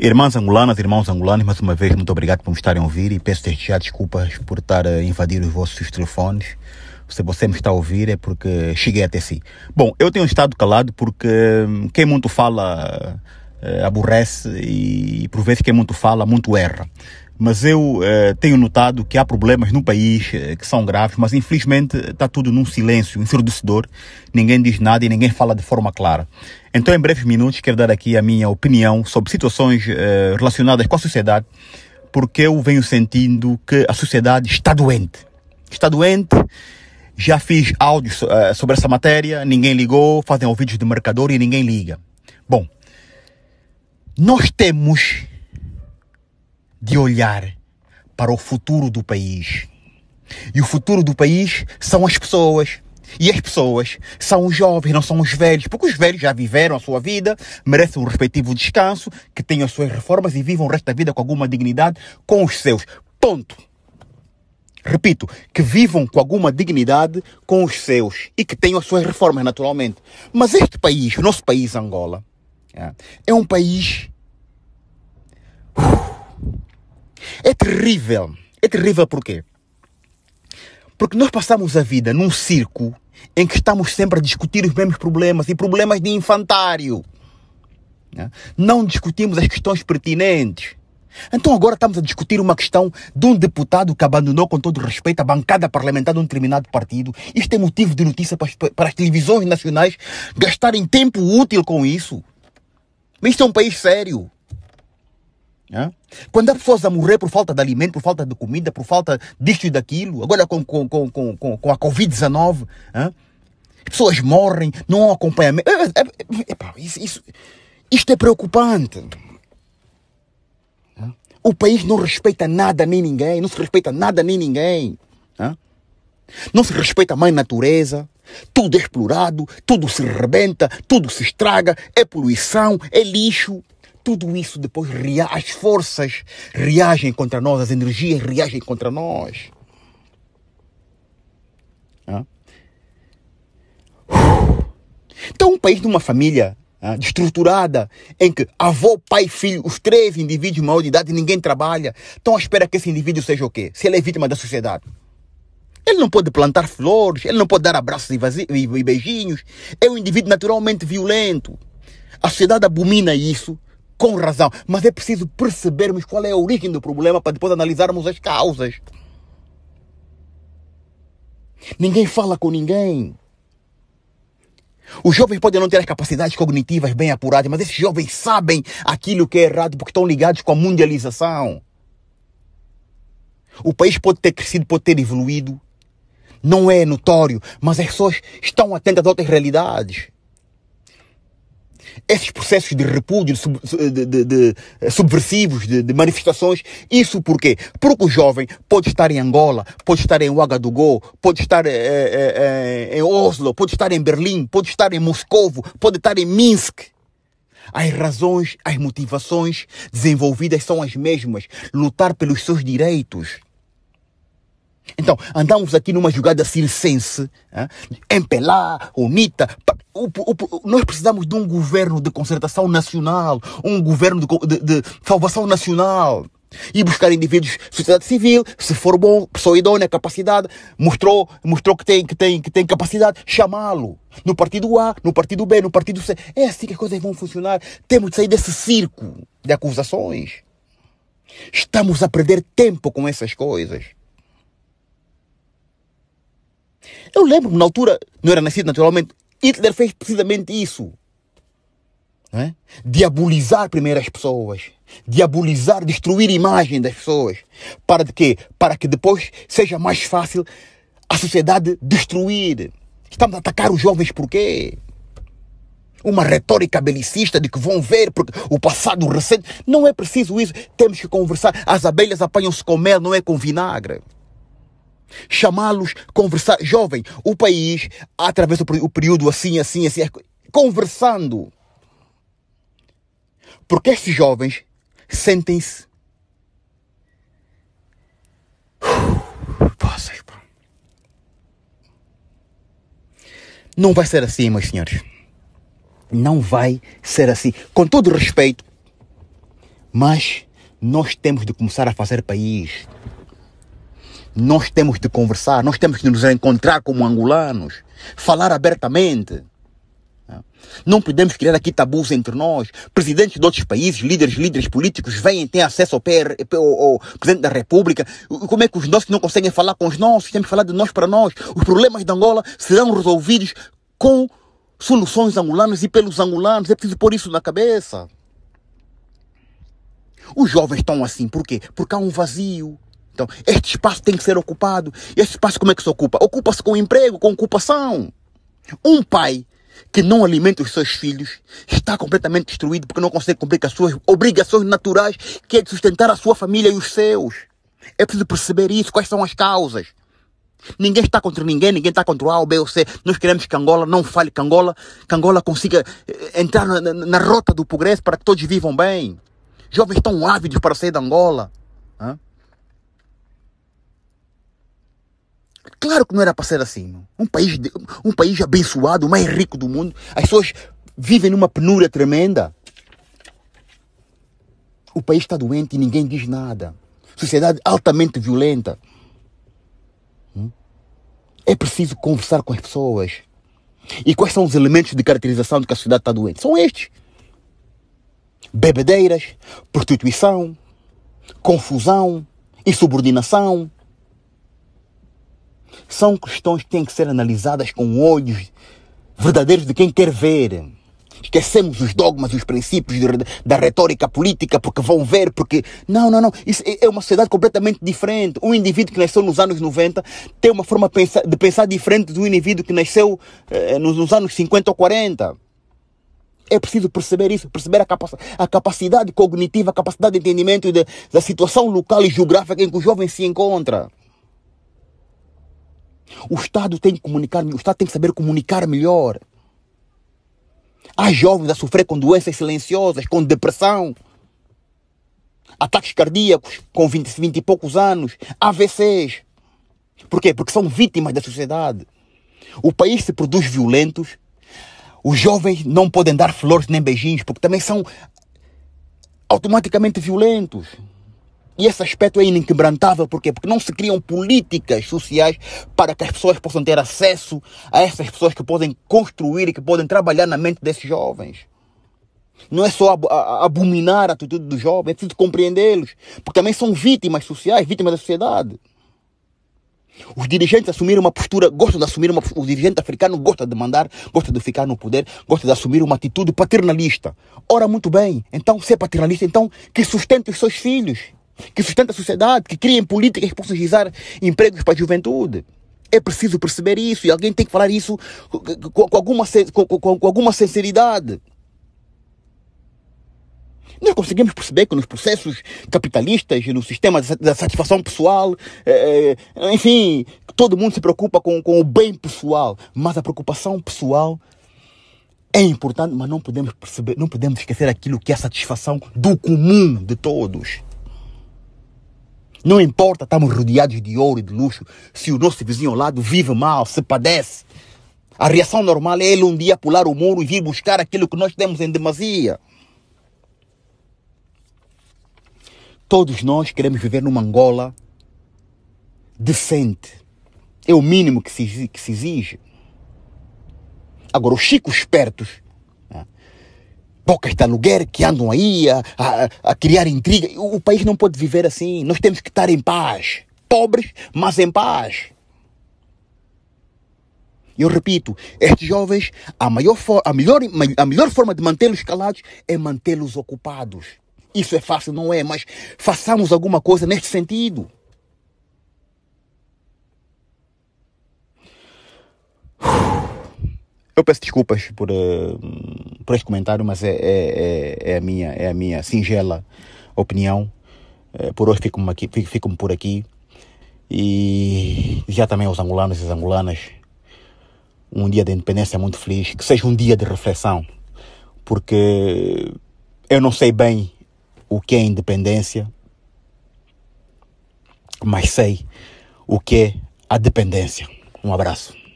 Irmãs angolanas, irmãos angolanos, mais uma vez, muito obrigado por me estarem a ouvir e peço desde já desculpas por estar a invadir os vossos telefones. Se você me está a ouvir é porque cheguei até si. Bom, eu tenho estado calado porque hum, quem muito fala eh, aborrece e por vezes quem muito fala muito erra mas eu eh, tenho notado que há problemas no país eh, que são graves, mas infelizmente está eh, tudo num silêncio ensurdecedor, ninguém diz nada e ninguém fala de forma clara. Então, em breves minutos, quero dar aqui a minha opinião sobre situações eh, relacionadas com a sociedade, porque eu venho sentindo que a sociedade está doente. Está doente. Já fiz áudios eh, sobre essa matéria, ninguém ligou, fazem ouvidos de marcador e ninguém liga. Bom, nós temos de olhar para o futuro do país. E o futuro do país são as pessoas. E as pessoas são os jovens, não são os velhos, porque os velhos já viveram a sua vida, merecem o respectivo descanso, que tenham as suas reformas e vivam o resto da vida com alguma dignidade com os seus. Ponto. Repito, que vivam com alguma dignidade com os seus e que tenham as suas reformas, naturalmente. Mas este país, o nosso país, Angola, é, é um país É terrível. É terrível porquê? Porque nós passamos a vida num circo em que estamos sempre a discutir os mesmos problemas e problemas de infantário. Né? Não discutimos as questões pertinentes. Então agora estamos a discutir uma questão de um deputado que abandonou com todo respeito a bancada parlamentar de um determinado partido. Isto é motivo de notícia para as, para as televisões nacionais gastarem tempo útil com isso. Mas isto é um país sério. É? Quando há pessoas a morrer por falta de alimento, por falta de comida, por falta disto e daquilo, agora com, com, com, com, com a Covid-19, é? pessoas morrem, não há acompanhamento. É, é, é, isso, isso, isto é preocupante. O país não respeita nada nem ninguém, não se respeita nada nem ninguém. Não se respeita a mãe natureza, tudo é explorado, tudo se rebenta, tudo se estraga, é poluição, é lixo tudo isso depois as forças reagem contra nós, as energias reagem contra nós. Então, um país de uma família estruturada, em que avô, pai, filho, os três indivíduos maior de idade, ninguém trabalha, então espera que esse indivíduo seja o quê? Se ele é vítima da sociedade. Ele não pode plantar flores, ele não pode dar abraços e beijinhos. É um indivíduo naturalmente violento. A sociedade abomina isso com razão, mas é preciso percebermos qual é a origem do problema para depois analisarmos as causas. Ninguém fala com ninguém. Os jovens podem não ter as capacidades cognitivas bem apuradas, mas esses jovens sabem aquilo que é errado porque estão ligados com a mundialização. O país pode ter crescido, pode ter evoluído. Não é notório, mas as pessoas estão atentas a outras realidades esses processos de repúdio, de, eh, de, de eh, subversivos, de, de, manifestações. Isso porquê? Porque o jovem pode estar em Angola, pode estar em Ouagadougou, pode estar é, é, é, em Oslo, pode estar em Berlim, pode estar em Moscou, pode estar em Minsk. As razões, as motivações desenvolvidas são as mesmas. Lutar pelos seus direitos então, andamos aqui numa jogada circense, hein? empelar, unita. O, o, o, nós precisamos de um governo de concertação nacional, um governo de, de, de salvação nacional. E buscar indivíduos, sociedade civil, se for bom, pessoa idônea, capacidade, mostrou, mostrou que tem, que tem, que tem capacidade, chamá-lo. No partido A, no partido B, no partido C. É assim que as coisas vão funcionar. Temos de sair desse circo de acusações. Estamos a perder tempo com essas coisas. Eu lembro-me, na altura, não era nascido naturalmente, Hitler fez precisamente isso. É? Diabolizar primeiro as pessoas, diabolizar, destruir a imagem das pessoas, para de quê? Para que depois seja mais fácil a sociedade destruir. Estamos a atacar os jovens por quê? Uma retórica belicista de que vão ver porque o passado recente. Não é preciso isso. Temos que conversar. As abelhas apanham-se com mel, não é com vinagre chamá-los, conversar. Jovem, o país atravessa o período assim, assim, assim, conversando. Porque estes jovens sentem-se. Não vai ser assim, meus senhores. Não vai ser assim. Com todo respeito, mas nós temos de começar a fazer país. Nós temos de conversar, nós temos de nos encontrar como angolanos, falar abertamente. Não podemos criar aqui tabus entre nós. Presidentes de outros países, líderes, líderes políticos vêm, têm acesso ao, PR, ao, ao presidente da República. Como é que os nossos não conseguem falar com os nossos? Temos que falar de nós para nós. Os problemas de Angola serão resolvidos com soluções angolanas e pelos angolanos. É preciso pôr isso na cabeça. Os jovens estão assim, por quê? Porque há um vazio. Então, este espaço tem que ser ocupado. E este espaço como é que se ocupa? Ocupa-se com emprego, com ocupação. Um pai que não alimenta os seus filhos está completamente destruído porque não consegue cumprir com as suas obrigações naturais, que é de sustentar a sua família e os seus. É preciso perceber isso, quais são as causas. Ninguém está contra ninguém, ninguém está contra o A, o B ou C. Nós queremos que Angola não fale, que Angola, que Angola consiga eh, entrar na, na, na, rota do progresso para que todos vivam bem. Jovens estão ávidos para sair da Angola. Hã? Claro que não era para ser assim. Um país, de, um país abençoado, o mais rico do mundo, as pessoas vivem numa penúria tremenda. O país está doente e ninguém diz nada. Sociedade altamente violenta. Hum? É preciso conversar com as pessoas. E quais são os elementos de caracterização de que a sociedade está doente? São estes: bebedeiras, prostituição, confusão, insubordinação, são questões que têm que ser analisadas com olhos verdadeiros de quem quer ver. Esquecemos os dogmas, os princípios de, da retórica política, porque vão ver, porque. Não, não, não. Isso é, é uma sociedade completamente diferente. Um indivíduo que nasceu nos anos 90 tem uma forma de pensar diferente do indivíduo que nasceu eh, nos, nos anos 50 ou 40. É preciso perceber isso, perceber a, capac a capacidade cognitiva, a capacidade de entendimento de, da situação local e geográfica em que o jovem se encontra. O Estado tem que comunicar, o Estado tem que saber comunicar melhor. Há jovens a sofrer com doenças silenciosas, com depressão, ataques cardíacos com 20, 20 e poucos anos, AVCs. Por quê? Porque são vítimas da sociedade. O país se produz violentos, os jovens não podem dar flores nem beijinhos, porque também são automaticamente violentos. E esse aspecto é inquebrantável, por quê? Porque não se criam políticas sociais para que as pessoas possam ter acesso a essas pessoas que podem construir e que podem trabalhar na mente desses jovens. Não é só abominar a atitude dos jovens, é preciso compreendê-los, porque também são vítimas sociais, vítimas da sociedade. Os dirigentes assumiram uma postura, gostam de assumir uma o dirigente africano gosta de mandar, gosta de ficar no poder, gosta de assumir uma atitude paternalista. Ora, muito bem, então ser é paternalista, então que sustente os seus filhos que sustenta a sociedade, que criem políticas que possam realizar empregos para a juventude. É preciso perceber isso e alguém tem que falar isso com, com alguma, com, com alguma sinceridade. Nós conseguimos perceber que nos processos capitalistas, no sistema da satisfação pessoal, é, enfim, todo mundo se preocupa com, com o bem pessoal, mas a preocupação pessoal é importante, mas não podemos perceber, não podemos esquecer aquilo que é a satisfação do comum de todos. Não importa, estamos rodeados de ouro e de luxo. Se o nosso vizinho ao lado vive mal, se padece, a reação normal é ele um dia pular o muro e vir buscar aquilo que nós temos em demasia. Todos nós queremos viver numa Angola decente. É o mínimo que se, que se exige. Agora, os chicos espertos bocas de aluguer que andam aí a, a, a criar intriga. O, o país não pode viver assim. Nós temos que estar em paz. Pobres, mas em paz. Eu repito, estes jovens, a, maior a, melhor, a melhor forma de mantê-los calados é mantê-los ocupados. Isso é fácil, não é? Mas façamos alguma coisa neste sentido. Eu peço desculpas por, uh, por este comentário, mas é, é, é, é, a minha, é a minha singela opinião. Uh, por hoje fico-me fico por aqui. E já também aos angolanos e às angolanas, um dia de independência muito feliz, que seja um dia de reflexão, porque eu não sei bem o que é independência, mas sei o que é a dependência. Um abraço.